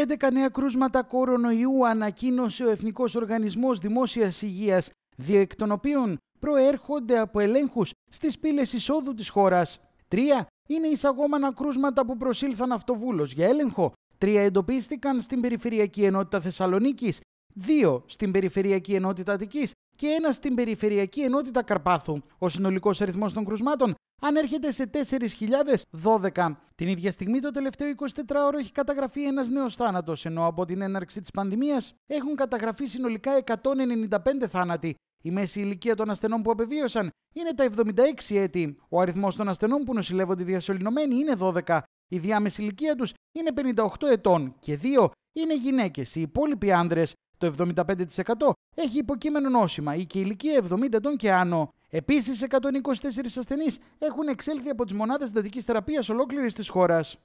11 νέα κρούσματα κορονοϊού ανακοίνωσε ο Εθνικός Οργανισμός Δημόσιας Υγείας, δύο εκ των οποίων προέρχονται από ελέγχους στις πύλες εισόδου της χώρας. Τρία είναι εισαγόμενα κρούσματα που προσήλθαν αυτοβούλως για έλεγχο. Τρία εντοπίστηκαν στην Περιφερειακή Ενότητα Θεσσαλονίκης, δύο στην Περιφερειακή Ενότητα Αττικής και ένα στην περιφερειακή ενότητα Καρπάθου. Ο συνολικός αριθμός των κρουσμάτων ανέρχεται σε 4.012. Την ίδια στιγμή, το τελευταίο 24ωρο έχει καταγραφεί ένας νέος θάνατος, ενώ από την έναρξη της πανδημίας έχουν καταγραφεί συνολικά 195 θάνατοι. Η μέση ηλικία των ασθενών που απεβίωσαν είναι τα 76 έτη. Ο αριθμός των ασθενών που νοσηλεύονται διασωλυνωμένοι είναι 12, η διάμεση ηλικία τους είναι 58 ετών και 2 είναι γυναίκες. Οι υπόλοιποι άνδρες, το 75% έχει υποκείμενο νόσημα ή και ηλικία 70 ετών και άνω. Επίσης, 124 ασθενείς έχουν εξέλθει από τις μονάδες εντατικής θεραπείας ολόκληρης της χώρας.